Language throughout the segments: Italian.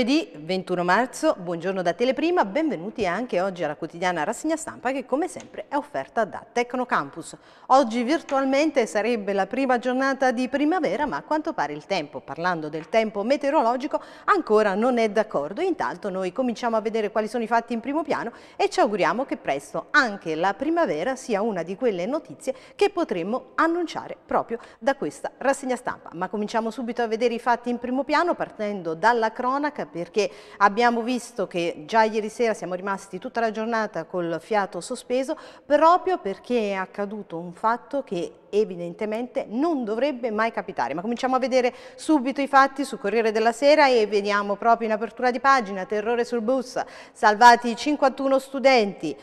avait dit 21 marzo, buongiorno da Teleprima, benvenuti anche oggi alla quotidiana rassegna stampa che come sempre è offerta da Tecnocampus. Oggi virtualmente sarebbe la prima giornata di primavera ma a quanto pare il tempo, parlando del tempo meteorologico, ancora non è d'accordo. Intanto noi cominciamo a vedere quali sono i fatti in primo piano e ci auguriamo che presto anche la primavera sia una di quelle notizie che potremmo annunciare proprio da questa rassegna stampa. Ma cominciamo subito a vedere i fatti in primo piano partendo dalla cronaca perché abbiamo visto che già ieri sera siamo rimasti tutta la giornata col fiato sospeso proprio perché è accaduto un fatto che evidentemente non dovrebbe mai capitare. Ma cominciamo a vedere subito i fatti su Corriere della Sera e vediamo proprio in apertura di pagina terrore sul bus, salvati 51 studenti,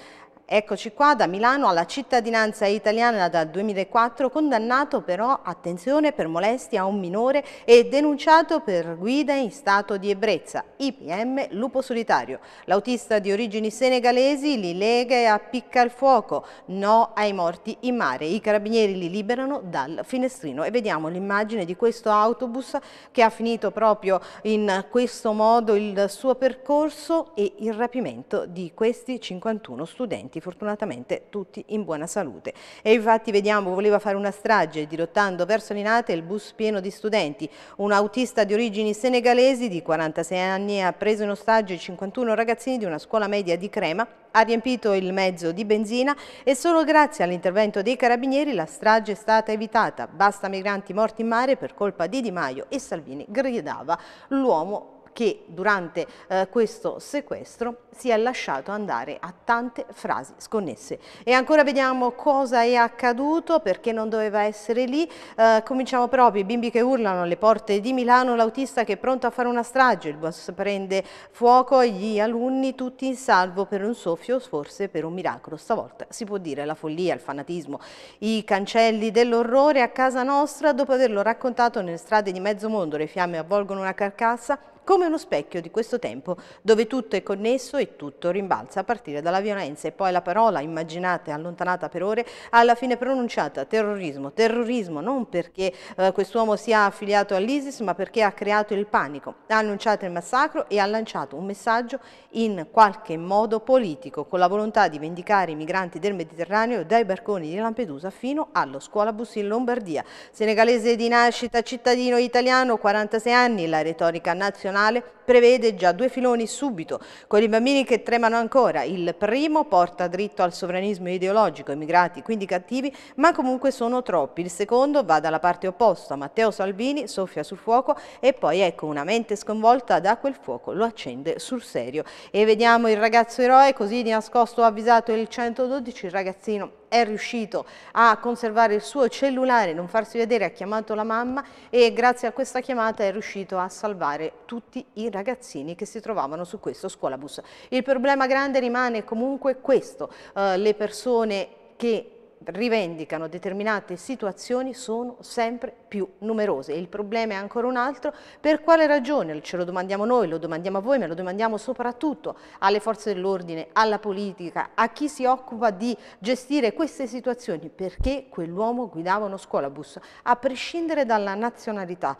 Eccoci qua da Milano alla cittadinanza italiana dal 2004, condannato però, attenzione, per molestia a un minore e denunciato per guida in stato di ebbrezza, IPM lupo solitario. L'autista di origini senegalesi li lega e appicca il fuoco, no ai morti in mare. I carabinieri li liberano dal finestrino e vediamo l'immagine di questo autobus che ha finito proprio in questo modo il suo percorso e il rapimento di questi 51 studenti tutti, fortunatamente tutti in buona salute. E infatti vediamo, voleva fare una strage dirottando verso Linate il bus pieno di studenti. Un autista di origini senegalesi di 46 anni ha preso in ostaggio 51 ragazzini di una scuola media di Crema, ha riempito il mezzo di benzina e solo grazie all'intervento dei carabinieri la strage è stata evitata. Basta migranti morti in mare per colpa di Di Maio e Salvini gridava l'uomo che durante eh, questo sequestro si è lasciato andare a tante frasi sconnesse. E ancora vediamo cosa è accaduto, perché non doveva essere lì. Eh, cominciamo proprio, i bimbi che urlano alle porte di Milano, l'autista che è pronto a fare una strage, il bus prende fuoco, gli alunni tutti in salvo per un soffio, forse per un miracolo. Stavolta si può dire la follia, il fanatismo, i cancelli dell'orrore a casa nostra, dopo averlo raccontato nelle strade di mezzo mondo, le fiamme avvolgono una carcassa, come uno specchio di questo tempo dove tutto è connesso e tutto rimbalza a partire dalla violenza e poi la parola immaginate allontanata per ore alla fine pronunciata terrorismo, terrorismo non perché eh, quest'uomo sia affiliato all'ISIS ma perché ha creato il panico, ha annunciato il massacro e ha lanciato un messaggio in qualche modo politico con la volontà di vendicare i migranti del Mediterraneo dai barconi di Lampedusa fino allo scuolabus in Lombardia. Senegalese di nascita, cittadino italiano, 46 anni, la retorica nazionale nazionale prevede già due filoni subito, con i bambini che tremano ancora. Il primo porta dritto al sovranismo ideologico, immigrati quindi cattivi, ma comunque sono troppi. Il secondo va dalla parte opposta, Matteo Salvini soffia sul fuoco e poi ecco una mente sconvolta da quel fuoco lo accende sul serio. E vediamo il ragazzo eroe così di nascosto ha avvisato il 112, il ragazzino è riuscito a conservare il suo cellulare, non farsi vedere, ha chiamato la mamma e grazie a questa chiamata è riuscito a salvare tutti i ragazzini che si trovavano su questo scuolabus. Il problema grande rimane comunque questo, eh, le persone che rivendicano determinate situazioni sono sempre più numerose e il problema è ancora un altro, per quale ragione? Ce lo domandiamo noi, lo domandiamo a voi, ma lo domandiamo soprattutto alle forze dell'ordine, alla politica, a chi si occupa di gestire queste situazioni, perché quell'uomo guidava uno scuolabus, a prescindere dalla nazionalità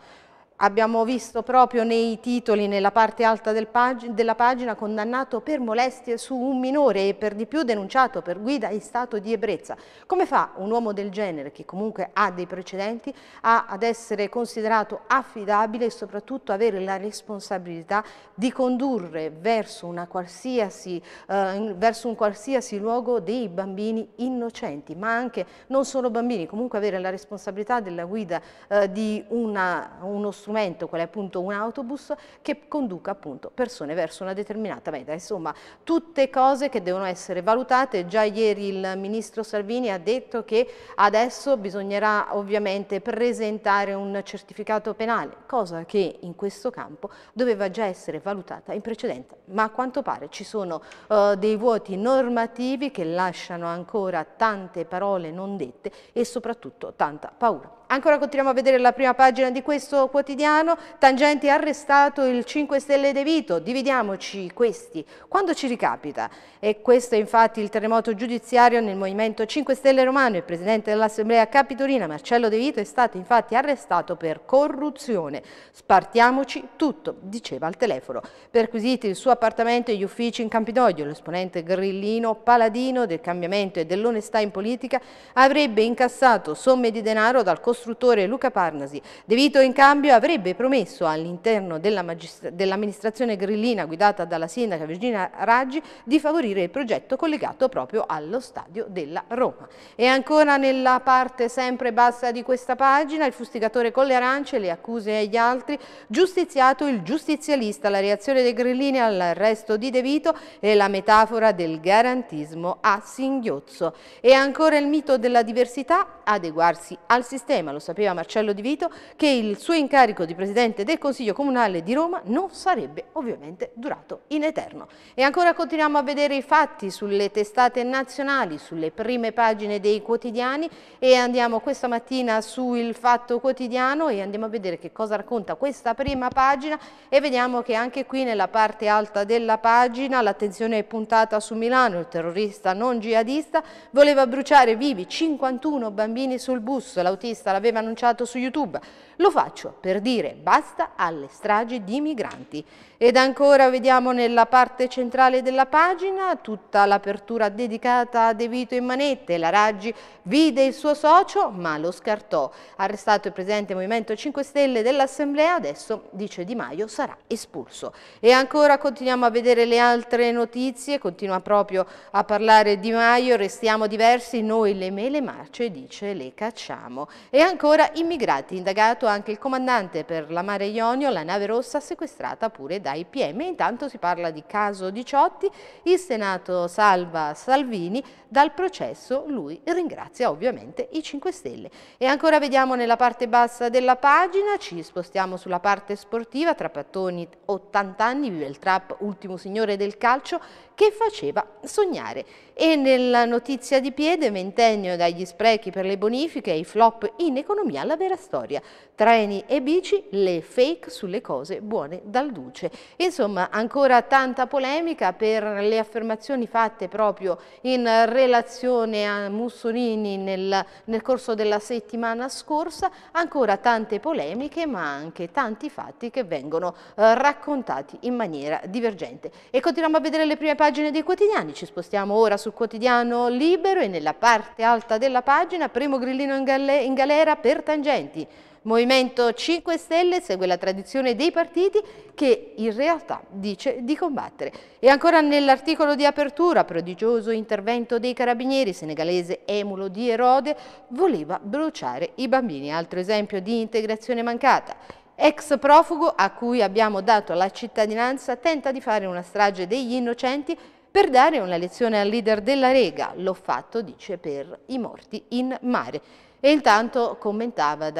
abbiamo visto proprio nei titoli, nella parte alta del pag della pagina, condannato per molestie su un minore e per di più denunciato per guida in stato di ebbrezza. Come fa un uomo del genere, che comunque ha dei precedenti, a, ad essere considerato affidabile e soprattutto avere la responsabilità di condurre verso, eh, verso un qualsiasi luogo dei bambini innocenti, ma anche non solo bambini, comunque avere la responsabilità della guida eh, di una, uno strumento strumento, qual è appunto un autobus, che conduca appunto persone verso una determinata meta. Insomma, tutte cose che devono essere valutate. Già ieri il ministro Salvini ha detto che adesso bisognerà ovviamente presentare un certificato penale, cosa che in questo campo doveva già essere valutata in precedenza, ma a quanto pare ci sono uh, dei vuoti normativi che lasciano ancora tante parole non dette e soprattutto tanta paura. Ancora continuiamo a vedere la prima pagina di questo quotidiano. Tangenti arrestato il 5 Stelle De Vito. Dividiamoci questi. Quando ci ricapita? E questo è infatti il terremoto giudiziario nel Movimento 5 Stelle Romano. Il presidente dell'Assemblea Capitolina, Marcello De Vito, è stato infatti arrestato per corruzione. Spartiamoci tutto, diceva al telefono. Perquisiti il suo appartamento e gli uffici in Campidoglio, l'esponente grillino paladino del cambiamento e dell'onestà in politica avrebbe incassato somme di denaro dal costo costruttore Luca Parnasi. De Vito in cambio avrebbe promesso all'interno dell'amministrazione dell grillina guidata dalla sindaca Virginia Raggi di favorire il progetto collegato proprio allo stadio della Roma. E ancora nella parte sempre bassa di questa pagina il fustigatore con le arance, le accuse agli altri, giustiziato il giustizialista, la reazione dei grillini all'arresto di De Vito e la metafora del garantismo a singhiozzo. E ancora il mito della diversità, adeguarsi al sistema prima, lo sapeva Marcello Di Vito, che il suo incarico di Presidente del Consiglio Comunale di Roma non sarebbe ovviamente durato in eterno. E ancora continuiamo a vedere i fatti sulle testate nazionali, sulle prime pagine dei quotidiani e andiamo questa mattina su Il Fatto Quotidiano e andiamo a vedere che cosa racconta questa prima pagina e vediamo che anche qui nella parte alta della pagina l'attenzione è puntata su Milano, il terrorista non jihadista voleva bruciare vivi 51 bambini sul bus, l'autista la l'aveva annunciato su YouTube. Lo faccio per dire basta alle stragi di migranti. Ed ancora vediamo nella parte centrale della pagina tutta l'apertura dedicata a De Vito in manette. La Raggi vide il suo socio ma lo scartò. Arrestato il presidente Movimento 5 Stelle dell'Assemblea, adesso dice Di Maio sarà espulso. E ancora continuiamo a vedere le altre notizie, continua proprio a parlare Di Maio, restiamo diversi, noi le mele marce dice le cacciamo. E ancora immigrati, indagato anche il comandante per la Mare Ionio, la nave rossa sequestrata pure dai PM. Intanto si parla di caso 18, il Senato salva Salvini dal processo, lui ringrazia ovviamente i 5 Stelle. E ancora vediamo nella parte bassa della pagina, ci spostiamo sulla parte sportiva, Trapattoni 80 anni, vive il trap ultimo signore del calcio che faceva sognare. E nella notizia di piede, ventennio dagli sprechi per le bonifiche e i flop in economia la vera storia, treni e bici, le fake sulle cose buone dal duce. Insomma, ancora tanta polemica per le affermazioni fatte proprio in relazione a Mussolini nel, nel corso della settimana scorsa, ancora tante polemiche ma anche tanti fatti che vengono eh, raccontati in maniera divergente. E continuiamo a vedere le prime pagine dei quotidiani, ci spostiamo ora sul quotidiano Libero e nella parte alta della pagina, primo grillino in, gal in galera, libera per tangenti. Movimento 5 Stelle segue la tradizione dei partiti che in realtà dice di combattere. E ancora nell'articolo di apertura, prodigioso intervento dei carabinieri, senegalese Emulo di Erode voleva bruciare i bambini. Altro esempio di integrazione mancata. Ex profugo a cui abbiamo dato la cittadinanza tenta di fare una strage degli innocenti per dare una lezione al leader della Rega. L'ho fatto, dice, per i morti in mare. E intanto commentava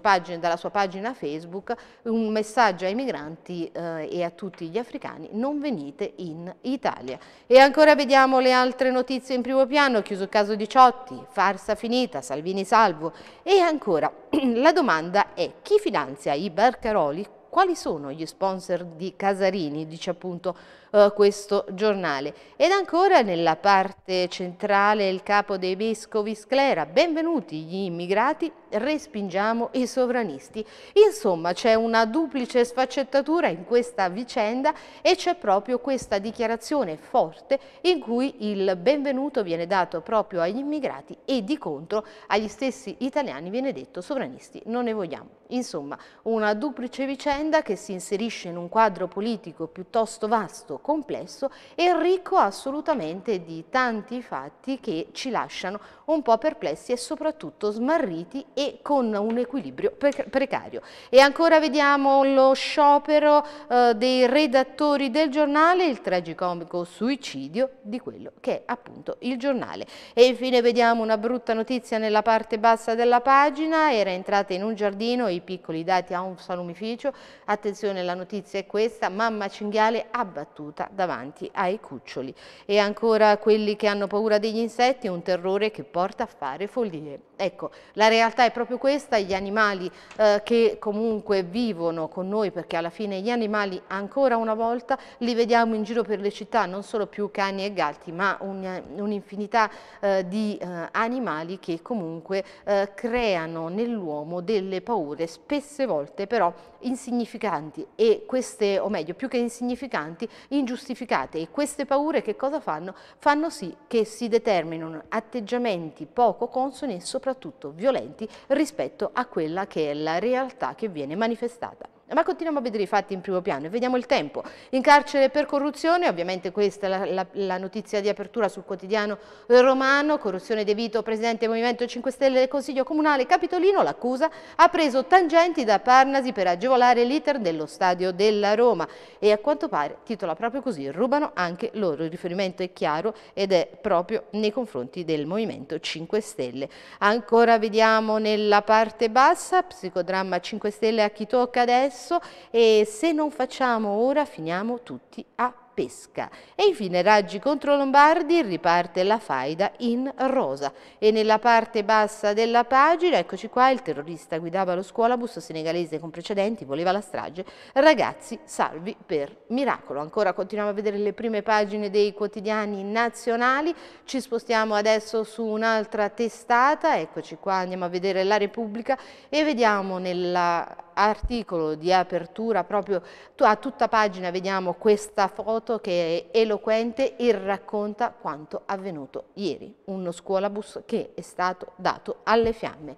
pagine, dalla sua pagina Facebook un messaggio ai migranti eh, e a tutti gli africani, non venite in Italia. E ancora vediamo le altre notizie in primo piano, chiuso il caso Diciotti, farsa finita, Salvini salvo. E ancora la domanda è chi finanzia i barcaroli quali sono gli sponsor di Casarini, dice appunto eh, questo giornale. Ed ancora nella parte centrale il capo dei vescovi sclera, benvenuti gli immigrati respingiamo i sovranisti. Insomma c'è una duplice sfaccettatura in questa vicenda e c'è proprio questa dichiarazione forte in cui il benvenuto viene dato proprio agli immigrati e di contro agli stessi italiani viene detto sovranisti non ne vogliamo. Insomma una duplice vicenda che si inserisce in un quadro politico piuttosto vasto, complesso e ricco assolutamente di tanti fatti che ci lasciano un po' perplessi e soprattutto smarriti e con un equilibrio precario. E ancora vediamo lo sciopero eh, dei redattori del giornale, il tragicomico suicidio di quello che è appunto il giornale. E infine vediamo una brutta notizia nella parte bassa della pagina, era entrata in un giardino i piccoli dati a un salumificio, attenzione la notizia è questa, mamma cinghiale abbattuta davanti ai cuccioli. E ancora quelli che hanno paura degli insetti, un terrore che porta a fare follie. Ecco, la realtà è proprio questa, gli animali eh, che comunque vivono con noi, perché alla fine gli animali ancora una volta li vediamo in giro per le città, non solo più cani e gatti, ma un'infinità un eh, di eh, animali che comunque eh, creano nell'uomo delle paure, spesse volte però insignificanti e queste, o meglio, più che insignificanti, ingiustificate e queste paure che cosa fanno? Fanno sì che si determinino atteggiamenti poco consoni e soprattutto violenti rispetto a quella che è la realtà che viene manifestata ma continuiamo a vedere i fatti in primo piano e vediamo il tempo. In carcere per corruzione, ovviamente questa è la, la, la notizia di apertura sul quotidiano romano, corruzione De Vito, presidente del Movimento 5 Stelle del Consiglio Comunale Capitolino, l'accusa ha preso tangenti da Parnasi per agevolare l'iter dello stadio della Roma e a quanto pare, titola proprio così, rubano anche loro, il riferimento è chiaro ed è proprio nei confronti del Movimento 5 Stelle. Ancora vediamo nella parte bassa, psicodramma 5 Stelle a chi tocca adesso, complesso e se non facciamo ora finiamo tutti a pesca. E infine raggi contro Lombardi riparte la faida in rosa e nella parte bassa della pagina, eccoci qua, il terrorista guidava lo scuolabus senegalese con precedenti, voleva la strage, ragazzi salvi per miracolo. Ancora continuiamo a vedere le prime pagine dei quotidiani nazionali, ci spostiamo adesso su un'altra testata, eccoci qua, andiamo a vedere la Repubblica e vediamo nella articolo di apertura, proprio a tutta pagina vediamo questa foto che è eloquente e racconta quanto avvenuto ieri, uno scuolabus che è stato dato alle fiamme.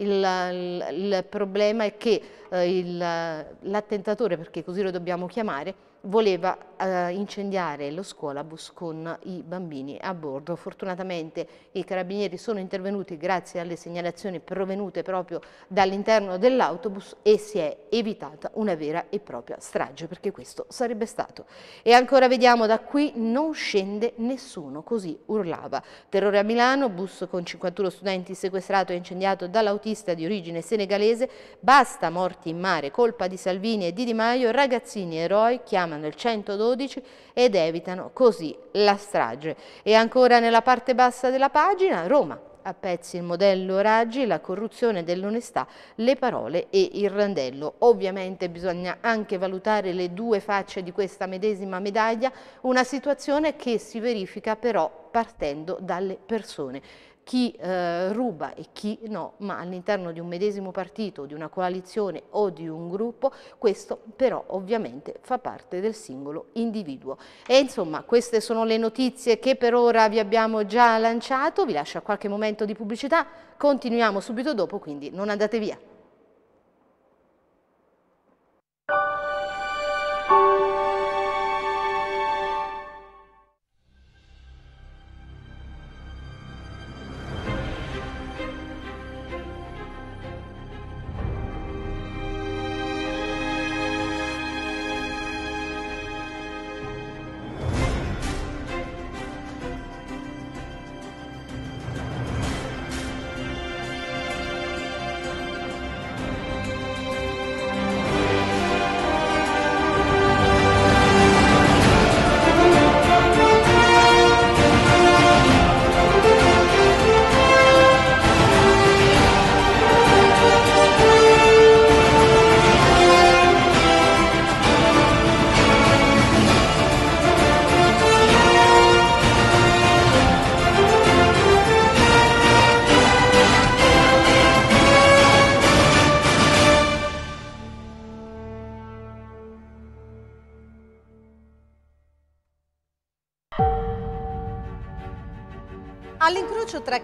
Il, il, il problema è che eh, l'attentatore, perché così lo dobbiamo chiamare, voleva eh, incendiare lo scuolabus con i bambini a bordo. Fortunatamente i carabinieri sono intervenuti grazie alle segnalazioni provenute proprio dall'interno dell'autobus e si è evitata una vera e propria strage perché questo sarebbe stato. E ancora vediamo da qui non scende nessuno, così urlava. Terrore a Milano, bus con 51 studenti sequestrato e incendiato dall'autista di origine senegalese, basta morti in mare, colpa di Salvini e di Di Maio, ragazzini eroi chiamano il 112 12 ed evitano così la strage. E ancora nella parte bassa della pagina, Roma, a pezzi il modello Raggi, la corruzione dell'onestà, le parole e il randello. Ovviamente bisogna anche valutare le due facce di questa medesima medaglia, una situazione che si verifica però partendo dalle persone chi eh, ruba e chi no, ma all'interno di un medesimo partito, di una coalizione o di un gruppo, questo però ovviamente fa parte del singolo individuo. E insomma queste sono le notizie che per ora vi abbiamo già lanciato, vi lascio a qualche momento di pubblicità, continuiamo subito dopo, quindi non andate via.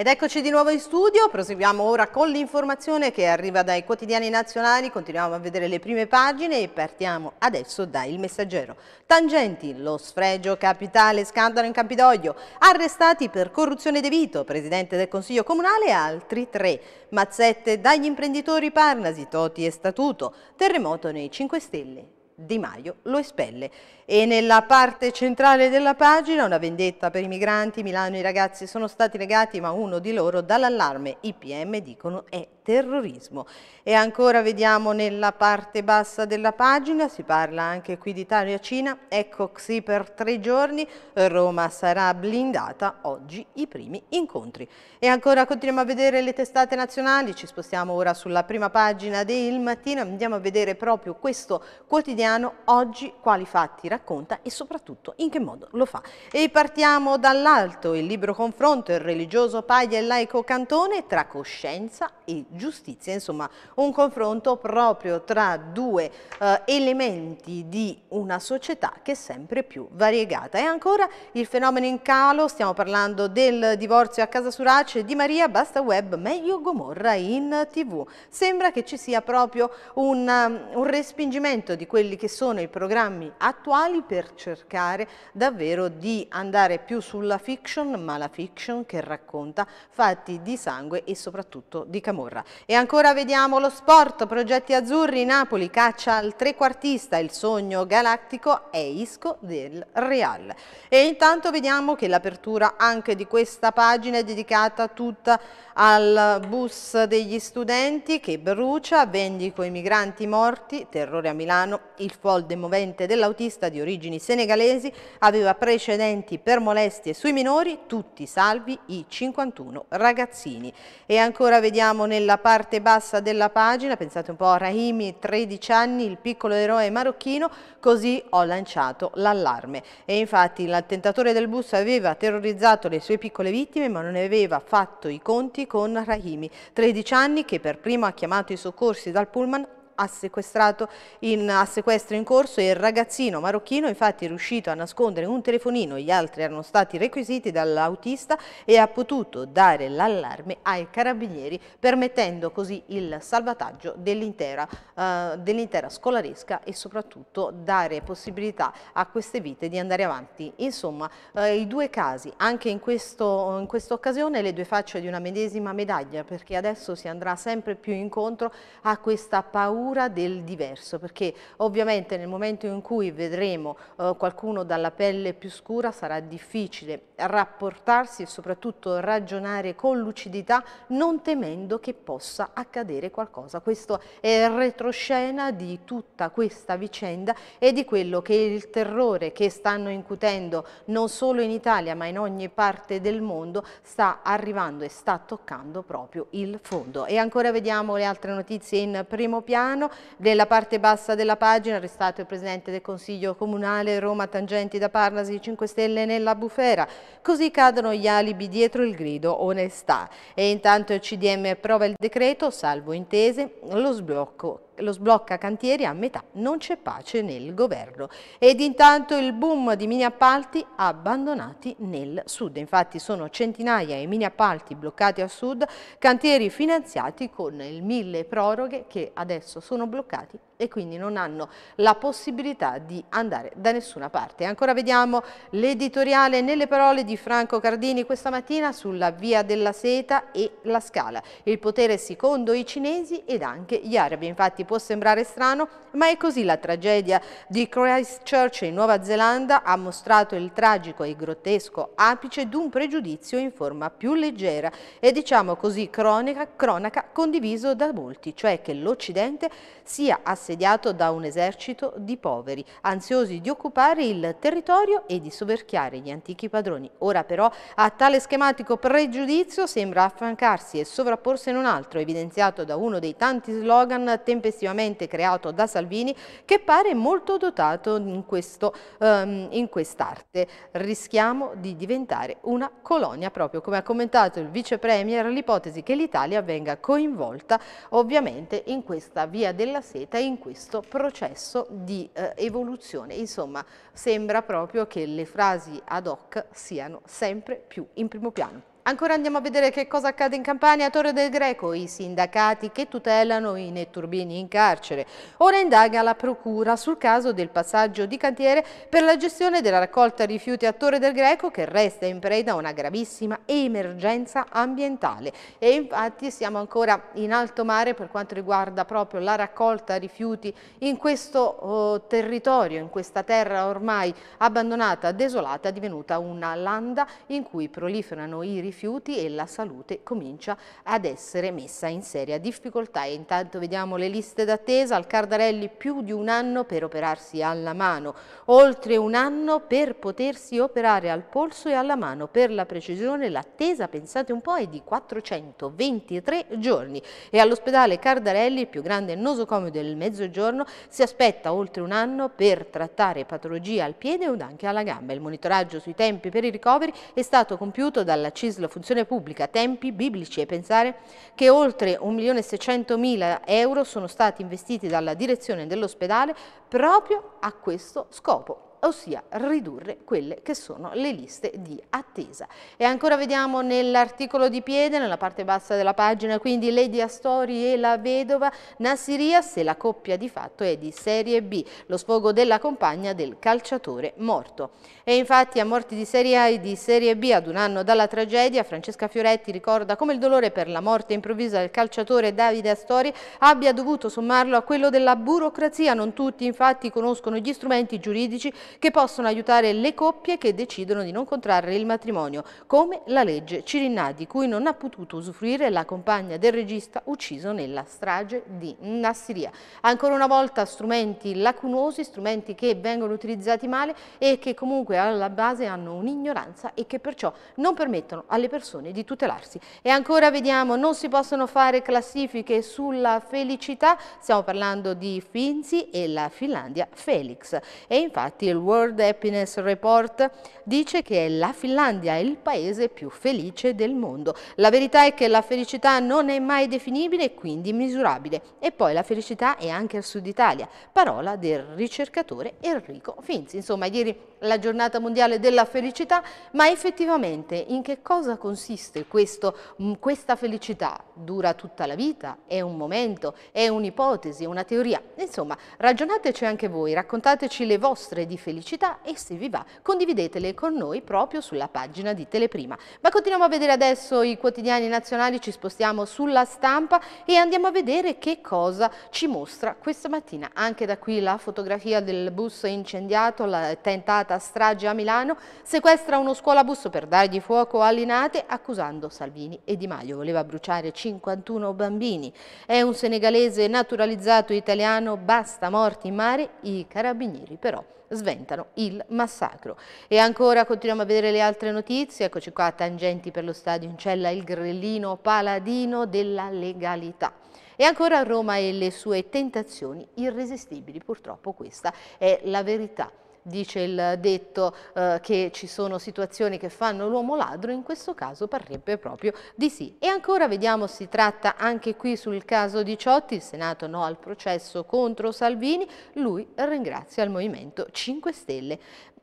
Ed eccoci di nuovo in studio, proseguiamo ora con l'informazione che arriva dai quotidiani nazionali, continuiamo a vedere le prime pagine e partiamo adesso da Il Messaggero. Tangenti, lo sfregio capitale, scandalo in Campidoglio, arrestati per corruzione De Vito, presidente del Consiglio Comunale e altri tre, mazzette dagli imprenditori Parnasi, Toti e Statuto, terremoto nei 5 Stelle di Maio lo espelle. E nella parte centrale della pagina una vendetta per i migranti, Milano i ragazzi sono stati legati ma uno di loro dall'allarme, IPM dicono è eh, terrorismo. E ancora vediamo nella parte bassa della pagina, si parla anche qui ditalia cina ecco Xi per tre giorni, Roma sarà blindata, oggi i primi incontri. E ancora continuiamo a vedere le testate nazionali, ci spostiamo ora sulla prima pagina del mattino, andiamo a vedere proprio questo quotidiano, oggi quali fatti racconta e soprattutto in che modo lo fa. E partiamo dall'alto, il libro confronto, il religioso Paglia e laico Cantone tra coscienza e giustizia, insomma un confronto proprio tra due eh, elementi di una società che è sempre più variegata. E ancora il fenomeno in calo, stiamo parlando del divorzio a Casa Surace di Maria, basta web, meglio Gomorra in tv. Sembra che ci sia proprio un, um, un respingimento di quelli che sono i programmi attuali per cercare davvero di andare più sulla fiction, ma la fiction che racconta fatti di sangue e soprattutto di camorra. E ancora vediamo lo sport, progetti azzurri, Napoli, caccia al trequartista, il sogno galattico è Isco del Real. E intanto vediamo che l'apertura anche di questa pagina è dedicata tutta al bus degli studenti che brucia, vendico i migranti morti, terrore a Milano, il fol demovente dell'autista di origini senegalesi aveva precedenti per molestie sui minori, tutti salvi i 51 ragazzini. E ancora vediamo nella nella parte bassa della pagina, pensate un po' a Rahimi, 13 anni, il piccolo eroe marocchino, così ho lanciato l'allarme. E infatti l'attentatore del bus aveva terrorizzato le sue piccole vittime ma non aveva fatto i conti con Rahimi, 13 anni che per primo ha chiamato i soccorsi dal pullman sequestrato in, a sequestro in corso e il ragazzino marocchino infatti è riuscito a nascondere un telefonino, gli altri erano stati requisiti dall'autista e ha potuto dare l'allarme ai carabinieri permettendo così il salvataggio dell'intera eh, dell scolaresca e soprattutto dare possibilità a queste vite di andare avanti. Insomma, eh, i due casi, anche in, questo, in questa occasione le due facce di una medesima medaglia perché adesso si andrà sempre più incontro a questa paura paura del diverso, perché ovviamente nel momento in cui vedremo eh, qualcuno dalla pelle più scura sarà difficile rapportarsi e soprattutto ragionare con lucidità non temendo che possa accadere qualcosa. Questo è il retroscena di tutta questa vicenda e di quello che il terrore che stanno incutendo non solo in Italia ma in ogni parte del mondo sta arrivando e sta toccando proprio il fondo. E ancora vediamo le altre notizie in primo piano. Milano. Nella parte bassa della pagina restato il Presidente del Consiglio Comunale Roma Tangenti da Parnasi 5 Stelle nella bufera. Così cadono gli alibi dietro il grido onestà. E intanto il CDM approva il decreto, salvo intese, lo sblocco lo sblocca cantieri a metà, non c'è pace nel governo. Ed intanto il boom di mini appalti abbandonati nel sud. Infatti sono centinaia i mini appalti bloccati a sud, cantieri finanziati con il mille proroghe che adesso sono bloccati e quindi non hanno la possibilità di andare da nessuna parte. Ancora vediamo l'editoriale nelle parole di Franco Cardini questa mattina sulla via della seta e la scala. Il potere secondo i cinesi ed anche gli arabi. Infatti può sembrare strano, ma è così la tragedia di Christchurch in Nuova Zelanda ha mostrato il tragico e grottesco apice di un pregiudizio in forma più leggera e diciamo così cronica, cronaca condiviso da molti, cioè che l'Occidente sia assegnato assediato da un esercito di poveri, ansiosi di occupare il territorio e di soverchiare gli antichi padroni. Ora però a tale schematico pregiudizio sembra affrancarsi e sovrapporsi in un altro, evidenziato da uno dei tanti slogan tempestivamente creato da Salvini, che pare molto dotato in ehm, quest'arte. Um, quest Rischiamo di diventare una colonia, proprio come ha commentato il vice premier, l'ipotesi che l'Italia venga coinvolta ovviamente in questa via della seta in questo processo di eh, evoluzione. Insomma, sembra proprio che le frasi ad hoc siano sempre più in primo piano. Ancora andiamo a vedere che cosa accade in Campania Torre del Greco, i sindacati che tutelano i netturbini in carcere. Ora indaga la procura sul caso del passaggio di cantiere per la gestione della raccolta rifiuti a Torre del Greco che resta in preda a una gravissima emergenza ambientale. E infatti siamo ancora in alto mare per quanto riguarda proprio la raccolta rifiuti in questo oh, territorio, in questa terra ormai abbandonata, desolata, divenuta una landa in cui proliferano i rifiuti rifiuti e la salute comincia ad essere messa in seria difficoltà. E intanto vediamo le liste d'attesa, al Cardarelli più di un anno per operarsi alla mano, oltre un anno per potersi operare al polso e alla mano. Per la precisione l'attesa, pensate un po', è di 423 giorni e all'ospedale Cardarelli, il più grande nosocomio del mezzogiorno, si aspetta oltre un anno per trattare patologie al piede ed anche alla gamba. Il monitoraggio sui tempi per i ricoveri è stato compiuto dalla CISL la funzione pubblica, tempi biblici e pensare che oltre 1.600.000 euro sono stati investiti dalla direzione dell'ospedale proprio a questo scopo ossia ridurre quelle che sono le liste di attesa. E ancora vediamo nell'articolo di piede, nella parte bassa della pagina, quindi Lady Astori e la vedova Nassiria, se la coppia di fatto è di Serie B, lo sfogo della compagna del calciatore morto. E infatti a morti di Serie A e di Serie B ad un anno dalla tragedia, Francesca Fioretti ricorda come il dolore per la morte improvvisa del calciatore Davide Astori abbia dovuto sommarlo a quello della burocrazia. Non tutti infatti conoscono gli strumenti giuridici che possono aiutare le coppie che decidono di non contrarre il matrimonio, come la legge Cirinna, di cui non ha potuto usufruire la compagna del regista ucciso nella strage di Nassiria. Ancora una volta strumenti lacunosi, strumenti che vengono utilizzati male e che comunque alla base hanno un'ignoranza e che perciò non permettono alle persone di tutelarsi. E ancora vediamo, non si possono fare classifiche sulla felicità, stiamo parlando di Finzi e la Finlandia Felix. E infatti World Happiness Report dice che la Finlandia è il paese più felice del mondo. La verità è che la felicità non è mai definibile e quindi misurabile. E poi la felicità è anche al Sud Italia, parola del ricercatore Enrico Finzi. Insomma, ieri la giornata mondiale della felicità, ma effettivamente in che cosa consiste questo, mm, questa felicità? Dura tutta la vita? È un momento? È un'ipotesi? È una teoria? Insomma, ragionateci anche voi, raccontateci le vostre di felicità e se vi va condividetele con noi proprio sulla pagina di Teleprima. Ma continuiamo a vedere adesso i quotidiani nazionali, ci spostiamo sulla stampa e andiamo a vedere che cosa ci mostra questa mattina. Anche da qui la fotografia del bus incendiato, la tentata scatenata strage a Milano, sequestra uno scuolabus per dargli fuoco a Linate accusando Salvini e Di Maio. Voleva bruciare 51 bambini. È un senegalese naturalizzato italiano, basta morti in mare, i carabinieri però sventano il massacro. E ancora continuiamo a vedere le altre notizie, eccoci qua a tangenti per lo stadio in cella il grellino paladino della legalità. E ancora Roma e le sue tentazioni irresistibili, purtroppo questa è la verità dice il detto eh, che ci sono situazioni che fanno l'uomo ladro, in questo caso parrebbe proprio di sì. E ancora vediamo, si tratta anche qui sul caso di Ciotti, il Senato no al processo contro Salvini, lui ringrazia il Movimento 5 Stelle.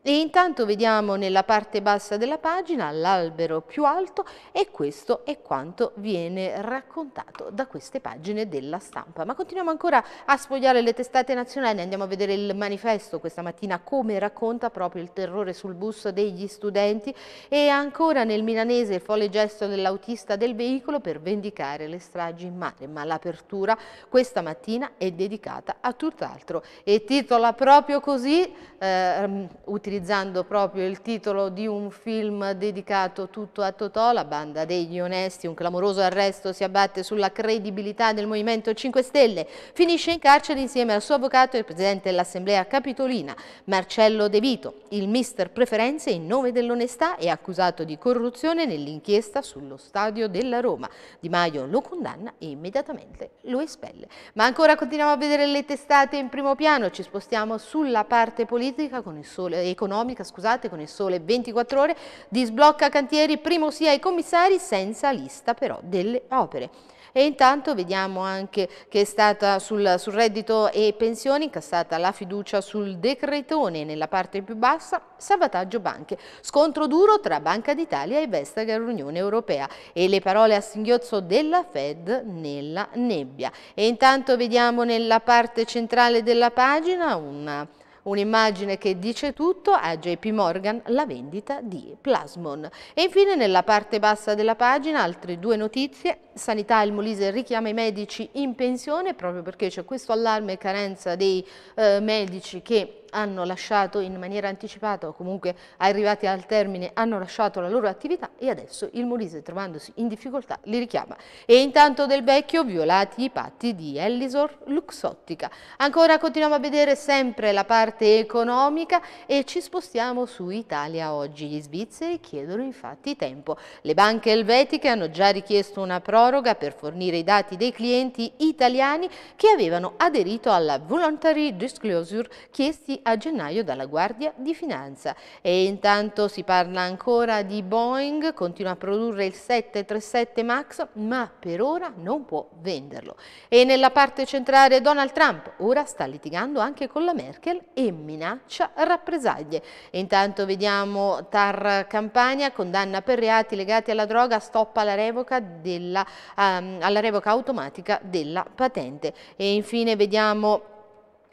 E intanto vediamo nella parte bassa della pagina l'albero più alto e questo è quanto viene raccontato da queste pagine della stampa. Ma continuiamo ancora a sfogliare le testate nazionali, andiamo a vedere il manifesto questa mattina come racconta proprio il terrore sul bus degli studenti e ancora nel milanese il folle gesto dell'autista del veicolo per vendicare le stragi in mare, ma l'apertura questa mattina è dedicata a tutt'altro e titola proprio così, eh, utilizzando proprio il titolo di un film dedicato tutto a Totò, la banda degli onesti, un clamoroso arresto si abbatte sulla credibilità del Movimento 5 Stelle, finisce in carcere insieme al suo avvocato e il presidente dell'Assemblea Capitolina, Marcello De Vito, il mister preferenze in nome dell'onestà e accusato di corruzione nell'inchiesta sullo stadio della Roma. Di Maio lo condanna e immediatamente lo espelle. Ma ancora continuiamo a vedere le testate in primo piano, ci spostiamo sulla parte politica con il sole e economica scusate, con il sole 24 ore, di sblocca cantieri, primo sia ai commissari senza lista però delle opere. E intanto vediamo anche che è stata sul, sul reddito e pensioni incassata la fiducia sul decretone nella parte più bassa, salvataggio banche, scontro duro tra Banca d'Italia e Vestager Unione Europea e le parole a singhiozzo della Fed nella nebbia. E intanto vediamo nella parte centrale della pagina una Un'immagine che dice tutto a JP Morgan la vendita di Plasmon. E infine nella parte bassa della pagina altre due notizie. Sanità il Molise richiama i medici in pensione proprio perché c'è questo allarme e carenza dei eh, medici che hanno lasciato in maniera anticipata o comunque arrivati al termine hanno lasciato la loro attività e adesso il Molise trovandosi in difficoltà li richiama. E intanto del vecchio violati i patti di Ellisor Luxottica. Ancora continuiamo a vedere sempre la parte parte economica e ci spostiamo su Italia oggi. Gli svizzeri chiedono infatti tempo. Le banche elvetiche hanno già richiesto una proroga per fornire i dati dei clienti italiani che avevano aderito alla voluntary disclosure chiesti a gennaio dalla Guardia di Finanza. E intanto si parla ancora di Boeing, continua a produrre il 737 Max, ma per ora non può venderlo. E nella parte centrale Donald Trump ora sta litigando anche con la Merkel e e minaccia rappresaglie. Intanto vediamo Tar Campania, condanna per reati legati alla droga, stoppa alla revoca, della, um, alla revoca automatica della patente. E infine vediamo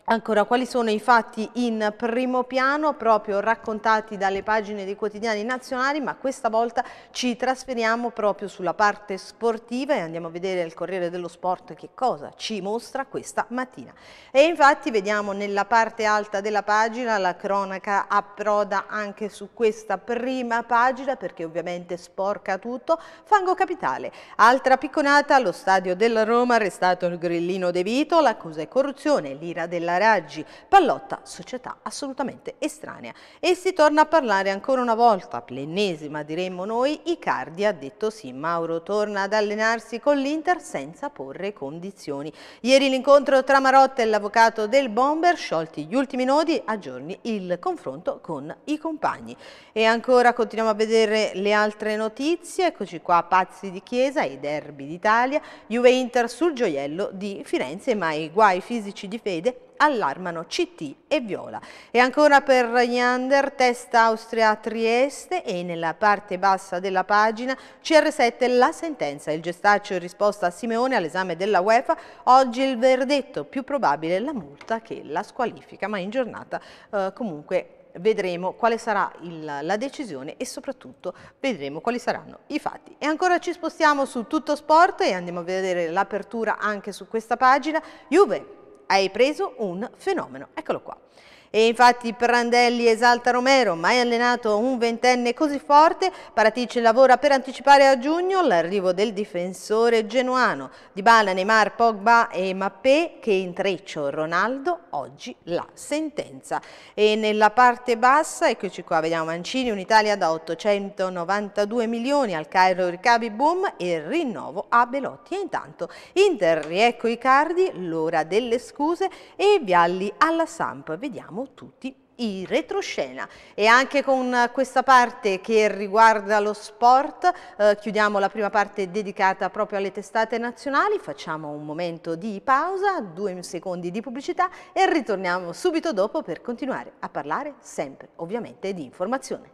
Ancora, quali sono i fatti in primo piano, proprio raccontati dalle pagine dei quotidiani nazionali, ma questa volta ci trasferiamo proprio sulla parte sportiva e andiamo a vedere il Corriere dello Sport che cosa ci mostra questa mattina. E infatti vediamo nella parte alta della pagina la cronaca approda anche su questa prima pagina perché ovviamente sporca tutto, fango capitale. Altra picconata allo stadio della Roma, arrestato il grillino De Vito, l'accusa è corruzione, l'ira della alla Raggi, Pallotta, società assolutamente estranea. E si torna a parlare ancora una volta, l'ennesima diremmo noi, Icardi ha detto sì, Mauro torna ad allenarsi con l'Inter senza porre condizioni. Ieri l'incontro tra Marotta e l'avvocato del Bomber, sciolti gli ultimi nodi, aggiorni il confronto con i compagni. E ancora continuiamo a vedere le altre notizie, eccoci qua Pazzi di Chiesa, e derby d'Italia, Juve-Inter sul gioiello di Firenze, ma i guai fisici di Fede allarmano CT e Viola. E ancora per Jander, testa Austria Trieste e nella parte bassa della pagina CR7 la sentenza. Il gestaccio in risposta a Simeone all'esame della UEFA. Oggi il verdetto, più probabile la multa che la squalifica, ma in giornata eh, comunque vedremo quale sarà il, la decisione e soprattutto vedremo quali saranno i fatti. E ancora ci spostiamo su tutto sport e andiamo a vedere l'apertura anche su questa pagina. Juve hai preso un fenomeno. Eccolo qua. E infatti Prandelli esalta Romero, mai allenato un ventenne così forte, Paratici lavora per anticipare a giugno l'arrivo del difensore genuano. Dybala, Neymar, Pogba e Mappé che intreccio Ronaldo oggi la sentenza. E nella parte bassa, eccoci qua, vediamo Mancini, un'Italia da 892 milioni, al Cairo ricavi boom e rinnovo a Belotti. E intanto Inter, riecco Icardi, l'ora delle scuse e Vialli alla Samp. Vediamo tutti, in retroscena e anche con questa parte che riguarda lo sport eh, chiudiamo la prima parte dedicata proprio alle testate nazionali facciamo un momento di pausa due secondi di pubblicità e ritorniamo subito dopo per continuare a parlare sempre ovviamente di informazione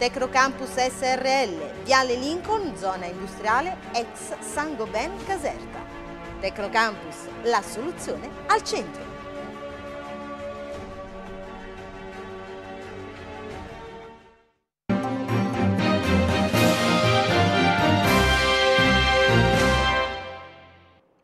Tecnocampus SRL, Viale Lincoln, zona industriale, ex San Sangoben Caserta. Tecnocampus, la soluzione al centro.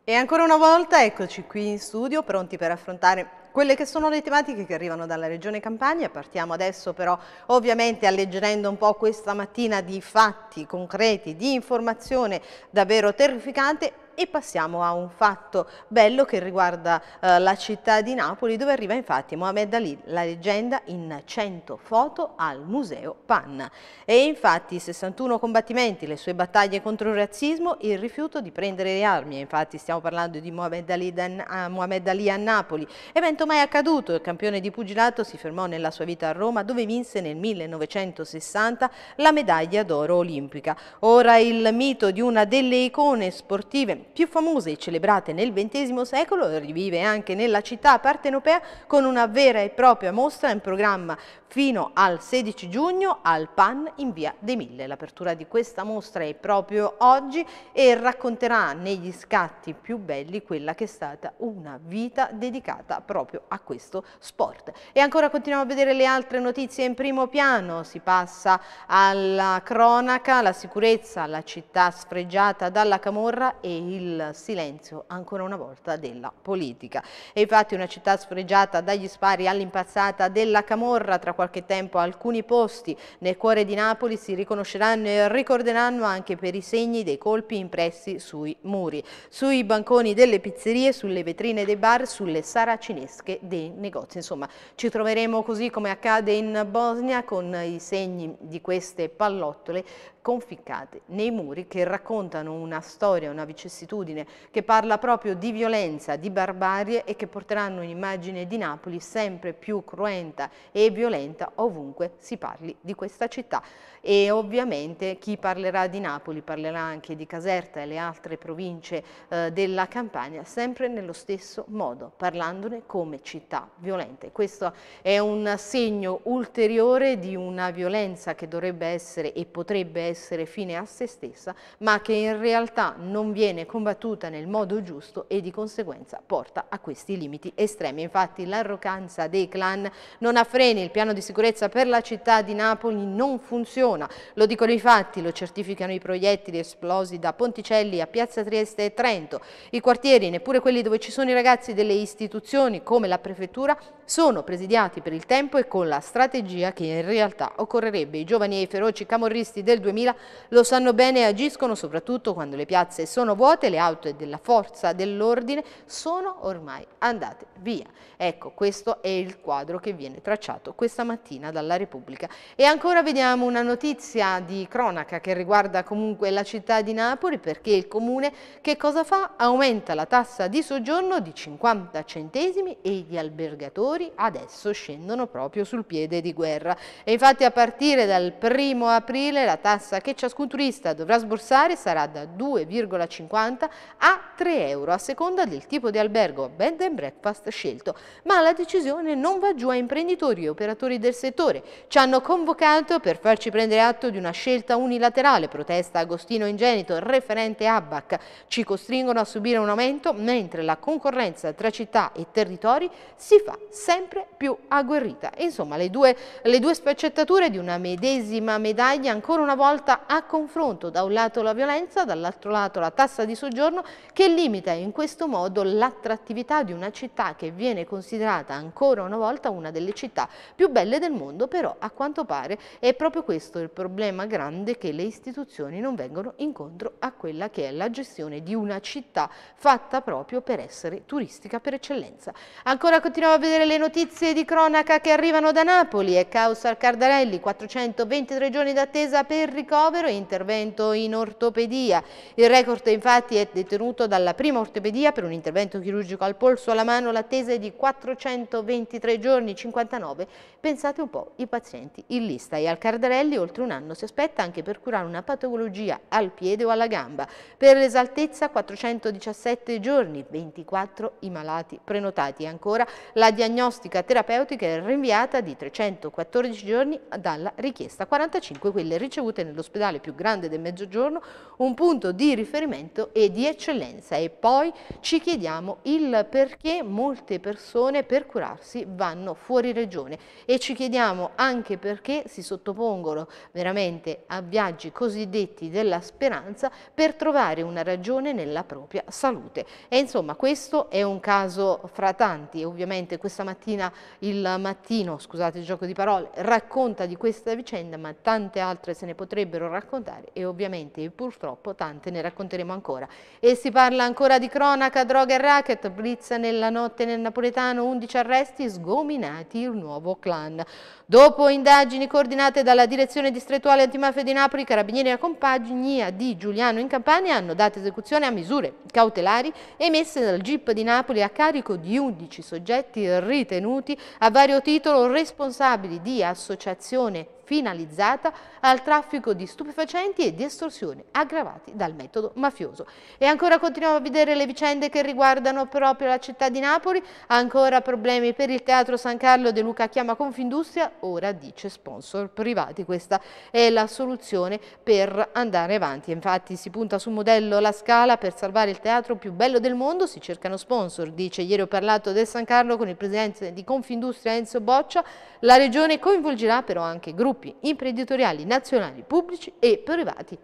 E ancora una volta eccoci qui in studio pronti per affrontare quelle che sono le tematiche che arrivano dalla Regione Campania. Partiamo adesso però ovviamente alleggerendo un po' questa mattina di fatti concreti, di informazione davvero terrificante e passiamo a un fatto bello che riguarda eh, la città di Napoli dove arriva infatti Mohamed Ali, la leggenda in 100 foto al Museo Panna. E infatti 61 combattimenti, le sue battaglie contro il razzismo, il rifiuto di prendere le armi, infatti stiamo parlando di Mohamed Ali, da, uh, Mohamed Ali a Napoli, evento mai accaduto, il campione di pugilato si fermò nella sua vita a Roma dove vinse nel 1960 la medaglia d'oro olimpica. Ora il mito di una delle icone sportive più famose e celebrate nel XX secolo rivive anche nella città partenopea con una vera e propria mostra in programma fino al 16 giugno al PAN in via dei Mille. L'apertura di questa mostra è proprio oggi e racconterà negli scatti più belli quella che è stata una vita dedicata proprio a questo sport. E ancora continuiamo a vedere le altre notizie in primo piano, si passa alla cronaca, la sicurezza, la città sfregiata dalla camorra e i il silenzio ancora una volta della politica. E infatti una città sfregiata dagli spari all'impazzata della Camorra, tra qualche tempo alcuni posti nel cuore di Napoli si riconosceranno e ricorderanno anche per i segni dei colpi impressi sui muri, sui banconi delle pizzerie, sulle vetrine dei bar, sulle saracinesche dei negozi. Insomma, ci troveremo così come accade in Bosnia con i segni di queste pallottole conficcate nei muri che raccontano una storia, una vicissitudine che parla proprio di violenza, di barbarie e che porteranno un'immagine di Napoli sempre più cruenta e violenta ovunque si parli di questa città e ovviamente chi parlerà di Napoli parlerà anche di Caserta e le altre province eh, della Campania sempre nello stesso modo, parlandone come città violente. Questo è un segno ulteriore di una violenza che dovrebbe essere e potrebbe essere fine a se stessa, ma che in realtà non viene combattuta nel modo giusto e di conseguenza porta a questi limiti estremi. Infatti l'arroganza dei clan non ha freni, il piano di sicurezza per la città di Napoli non funziona persona. Lo dicono i fatti, lo certificano i proiettili esplosi da Ponticelli a Piazza Trieste e Trento. I quartieri, neppure quelli dove ci sono i ragazzi delle istituzioni come la prefettura, sono presidiati per il tempo e con la strategia che in realtà occorrerebbe. I giovani e i feroci camorristi del 2000 lo sanno bene e agiscono soprattutto quando le piazze sono vuote, le auto della forza dell'ordine sono ormai andate via. Ecco, questo è il quadro che viene tracciato questa mattina dalla Repubblica. E ancora vediamo una notizia notizia di cronaca che riguarda comunque la città di Napoli perché il comune che cosa fa? Aumenta la tassa di soggiorno di 50 centesimi e gli albergatori adesso scendono proprio sul piede di guerra. E infatti a partire dal primo aprile la tassa che ciascun turista dovrà sborsare sarà da 2,50 a 3 euro a seconda del tipo di albergo bed and breakfast scelto. Ma la decisione non va giù a imprenditori e operatori del settore. Ci hanno convocato per farci prendere prende atto di una scelta unilaterale, protesta Agostino Ingenito, referente ABAC. Ci costringono a subire un aumento, mentre la concorrenza tra città e territori si fa sempre più agguerrita. Insomma, le due, le due sfaccettature di una medesima medaglia ancora una volta a confronto, da un lato la violenza, dall'altro lato la tassa di soggiorno che limita in questo modo l'attrattività di una città che viene considerata ancora una volta una delle città più belle del mondo, però a quanto pare è proprio questo questo il problema grande che le istituzioni non vengono incontro a quella che è la gestione di una città fatta proprio per essere turistica per eccellenza. Ancora continuiamo a vedere le notizie di cronaca che arrivano da Napoli è e al Cardarelli, 423 giorni d'attesa per ricovero e intervento in ortopedia. Il record infatti è detenuto dalla prima ortopedia per un intervento chirurgico al polso alla mano, l'attesa è di 423 giorni, 59, pensate un po' i pazienti in lista e al Cardarelli oltre un anno si aspetta anche per curare una patologia al piede o alla gamba. Per l'esaltezza 417 giorni, 24 i malati prenotati. Ancora la diagnostica terapeutica è rinviata di 314 giorni dalla richiesta, 45 quelle ricevute nell'ospedale più grande del Mezzogiorno, un punto di riferimento e di eccellenza. E poi ci chiediamo il perché molte persone per curarsi vanno fuori regione e ci chiediamo anche perché si sottopongono veramente a viaggi cosiddetti della speranza per trovare una ragione nella propria salute. E insomma questo è un caso fra tanti, ovviamente questa mattina, il mattino, scusate il gioco di parole, racconta di questa vicenda ma tante altre se ne potrebbero raccontare e ovviamente purtroppo tante ne racconteremo ancora. E si parla ancora di cronaca, droga e racket, blitz nella notte nel napoletano, 11 arresti, sgominati il nuovo clan. Dopo indagini coordinate dalla direzione sezione distrettuale antimafia di Napoli, Carabinieri e la compagnia di Giuliano in Campania hanno dato esecuzione a misure cautelari emesse dal GIP di Napoli a carico di 11 soggetti ritenuti a vario titolo responsabili di associazione finalizzata al traffico di stupefacenti e di estorsioni aggravati dal metodo mafioso. E ancora continuiamo a vedere le vicende che riguardano proprio la città di Napoli, ancora problemi per il Teatro San Carlo De Luca chiama Confindustria, ora dice sponsor privati. Questa è la soluzione per andare avanti. Infatti si punta sul modello La Scala per salvare il teatro più bello del mondo, si cercano sponsor, dice. Ieri ho parlato del San Carlo con il presidente di Confindustria Enzo Boccia, la regione coinvolgerà però anche gruppi gruppi imprenditoriali nazionali pubblici e privati.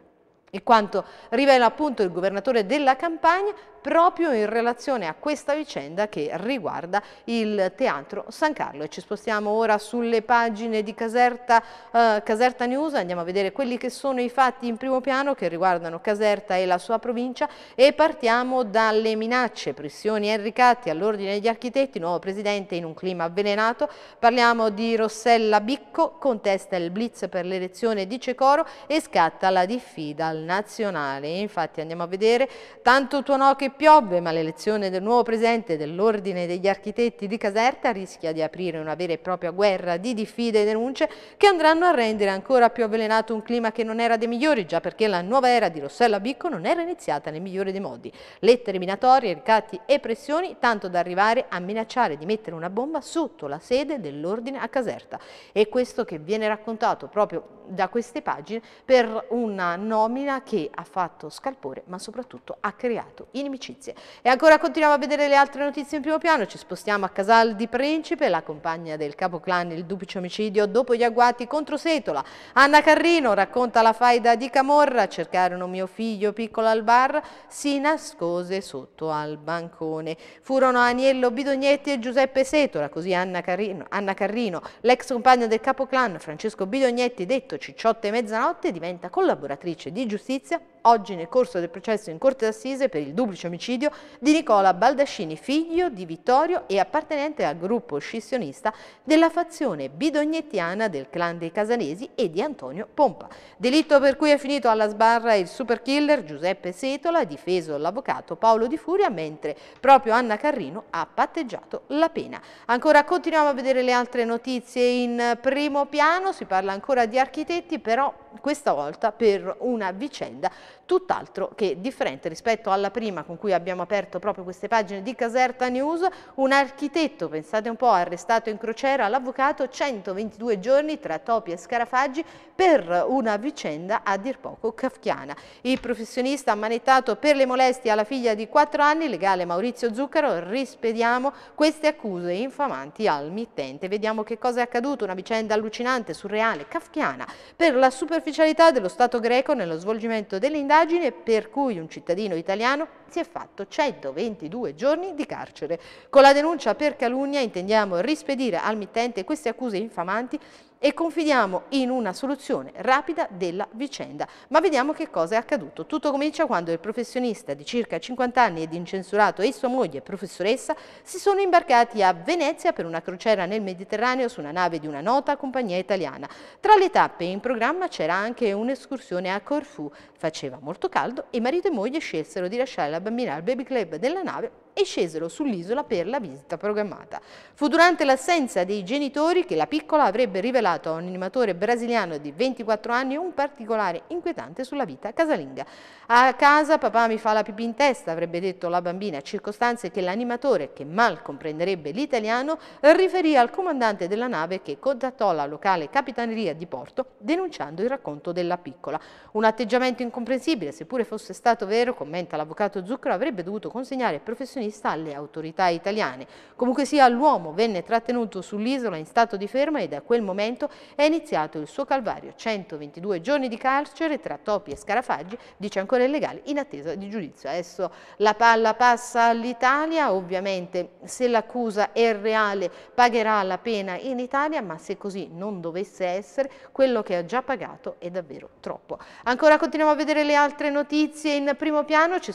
E quanto rivela appunto il governatore della Campania, proprio in relazione a questa vicenda che riguarda il Teatro San Carlo. E ci spostiamo ora sulle pagine di Caserta, eh, Caserta News, andiamo a vedere quelli che sono i fatti in primo piano che riguardano Caserta e la sua provincia e partiamo dalle minacce, pressioni e ricatti all'ordine degli architetti, nuovo presidente in un clima avvelenato, parliamo di Rossella Bicco, contesta il blitz per l'elezione di Cecoro e scatta la diffida al nazionale. Infatti andiamo a vedere tanto tuonò che piove, ma l'elezione del nuovo presidente dell'Ordine degli Architetti di Caserta rischia di aprire una vera e propria guerra di diffide e denunce che andranno a rendere ancora più avvelenato un clima che non era dei migliori, già perché la nuova era di Rossella Bicco non era iniziata nel migliore dei modi. Lettere minatorie, ricatti e pressioni, tanto da arrivare a minacciare di mettere una bomba sotto la sede dell'Ordine a Caserta. E questo che viene raccontato proprio da queste pagine per una nomina che ha fatto scalpore, ma soprattutto ha creato inimicizia amicizie. E ancora continuiamo a vedere le altre notizie in primo piano, ci spostiamo a Casal di Principe, la compagna del capoclan, il duplice omicidio dopo gli agguati contro Setola. Anna Carrino racconta la faida di Camorra, cercarono mio figlio piccolo al bar, si nascose sotto al bancone. Furono Aniello Bidognetti e Giuseppe Setola, così Anna Carrino, Carrino l'ex compagna del capoclan Francesco Bidognetti, detto Cicciotte Mezzanotte, diventa collaboratrice di giustizia oggi nel corso del processo in Corte d'Assise per il duplice omicidio omicidio di Nicola Baldascini, figlio di Vittorio e appartenente al gruppo scissionista della fazione bidognettiana del clan dei Casanesi e di Antonio Pompa. Delitto per cui è finito alla sbarra il super killer Giuseppe Setola, difeso l'avvocato Paolo Di Furia, mentre proprio Anna Carrino ha patteggiato la pena. Ancora continuiamo a vedere le altre notizie in primo piano, si parla ancora di architetti, però questa volta per una vicenda tutt'altro che differente rispetto alla prima con cui abbiamo aperto proprio queste pagine di Caserta News, un architetto, pensate un po', arrestato in crociera, l'avvocato 122 giorni tra topi e scarafaggi per una vicenda a dir poco kafkiana. Il professionista ammanettato per le molestie alla figlia di 4 anni, legale Maurizio Zuccaro, rispediamo queste accuse infamanti al mittente. Vediamo che cosa è accaduto, una vicenda allucinante, surreale, kafkiana per la superficie l'ufficialità dello Stato greco nello svolgimento dell'indagine per cui un cittadino italiano si è fatto 122 giorni di carcere. Con la denuncia per calunnia intendiamo rispedire al mittente queste accuse infamanti e confidiamo in una soluzione rapida della vicenda. Ma vediamo che cosa è accaduto. Tutto comincia quando il professionista di circa 50 anni ed incensurato e sua moglie, professoressa, si sono imbarcati a Venezia per una crociera nel Mediterraneo su una nave di una nota compagnia italiana. Tra le tappe in programma c'era anche un'escursione a Corfù. Faceva molto caldo e marito e moglie scelsero di lasciare la bambina al baby club della nave e scesero sull'isola per la visita programmata. Fu durante l'assenza dei genitori che la piccola avrebbe rivelato a un animatore brasiliano di 24 anni un particolare inquietante sulla vita casalinga. A casa papà mi fa la pipì in testa, avrebbe detto la bambina, circostanze che l'animatore, che mal comprenderebbe l'italiano, riferì al comandante della nave che contattò la locale capitaneria di porto denunciando il racconto della piccola. Un atteggiamento incomprensibile, seppure fosse stato vero, commenta l'avvocato Zucchero, avrebbe dovuto consegnare ai professionisti professionista alle autorità italiane. Comunque sia, l'uomo venne trattenuto sull'isola in stato di ferma e da quel momento è iniziato il suo calvario. 122 giorni di carcere tra topi e scarafaggi, dice ancora illegale, in attesa di giudizio. Adesso la palla passa all'Italia, ovviamente se l'accusa è reale pagherà la pena in Italia, ma se così non dovesse essere, quello che ha già pagato è davvero troppo. Ancora continuiamo a vedere le altre notizie in primo piano, ci,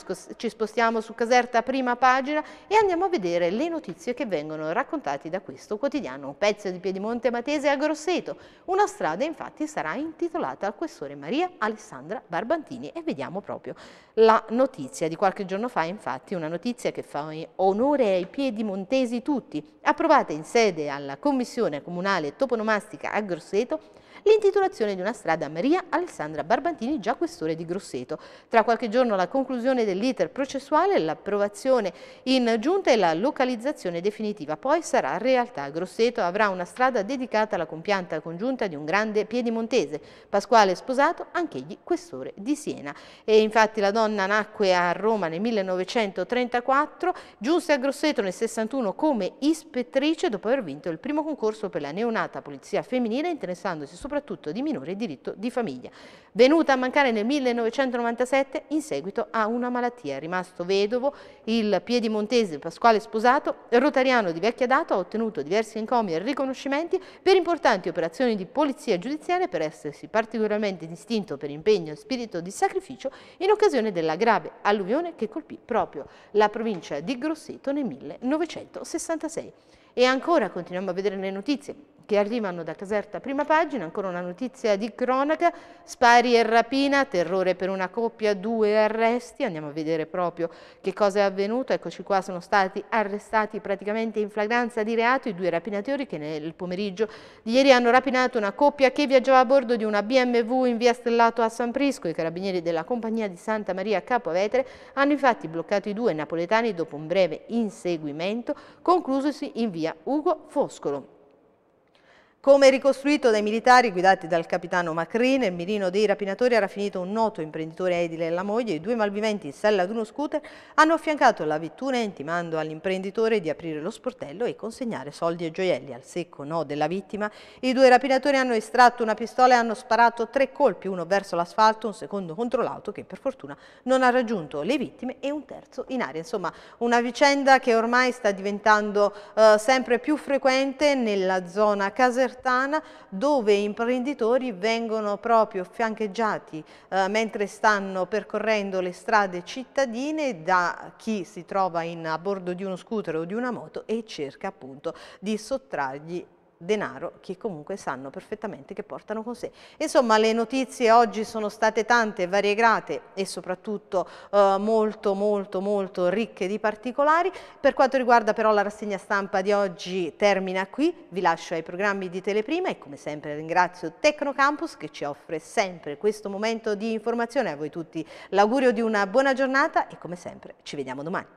spostiamo su Caserta prima parte pagina e andiamo a vedere le notizie che vengono raccontate da questo quotidiano. Un pezzo di Piedimonte Matese a Grosseto. Una strada infatti sarà intitolata al questore Maria Alessandra Barbantini e vediamo proprio la notizia di qualche giorno fa infatti, una notizia che fa onore ai piedimontesi tutti, approvata in sede alla Commissione Comunale Toponomastica a Grosseto l'intitolazione di una strada a Maria Alessandra Barbantini, già questore di Grosseto. Tra qualche giorno la conclusione dell'iter processuale, l'approvazione in giunta e la localizzazione definitiva. Poi sarà realtà. Grosseto avrà una strada dedicata alla compianta congiunta di un grande piedimontese, Pasquale Sposato, anch'egli questore di Siena. E infatti la donna nacque a Roma nel 1934, giunse a Grosseto nel 61 come ispettrice dopo aver vinto il primo concorso per la neonata polizia femminile, interessandosi soprattutto soprattutto di minore diritto di famiglia. Venuta a mancare nel 1997 in seguito a una malattia, è rimasto vedovo, il piedimontese Pasquale Sposato, rotariano di vecchia data, ha ottenuto diversi encomi e riconoscimenti per importanti operazioni di polizia giudiziaria per essersi particolarmente distinto per impegno e spirito di sacrificio in occasione della grave alluvione che colpì proprio la provincia di Grosseto nel 1966. E ancora continuiamo a vedere le notizie che arrivano da Caserta prima pagina, ancora una notizia di cronaca, spari e rapina, terrore per una coppia, due arresti, andiamo a vedere proprio che cosa è avvenuto, eccoci qua, sono stati arrestati praticamente in flagranza di reato i due rapinatori che nel pomeriggio di ieri hanno rapinato una coppia che viaggiava a bordo di una BMW in via Stellato a San Prisco, i carabinieri della compagnia di Santa Maria Capovetere hanno infatti bloccato i due napoletani dopo un breve inseguimento conclusosi in via Ugo Foscolo. Come ricostruito dai militari guidati dal capitano Macri, nel mirino dei rapinatori era finito un noto imprenditore edile e la moglie, i due malviventi in sella ad uno scooter hanno affiancato la vettura intimando all'imprenditore di aprire lo sportello e consegnare soldi e gioielli. Al secco no della vittima, i due rapinatori hanno estratto una pistola e hanno sparato tre colpi, uno verso l'asfalto, un secondo contro l'auto che per fortuna non ha raggiunto le vittime e un terzo in aria. Insomma, una vicenda che ormai sta diventando eh, sempre più frequente nella zona casertina Certana dove imprenditori vengono proprio fiancheggiati eh, mentre stanno percorrendo le strade cittadine da chi si trova in, a bordo di uno scooter o di una moto e cerca appunto di sottrargli denaro che comunque sanno perfettamente che portano con sé. Insomma le notizie oggi sono state tante, variegate e soprattutto eh, molto molto molto ricche di particolari. Per quanto riguarda però la rassegna stampa di oggi termina qui, vi lascio ai programmi di Teleprima e come sempre ringrazio Tecnocampus che ci offre sempre questo momento di informazione. A voi tutti l'augurio di una buona giornata e come sempre ci vediamo domani.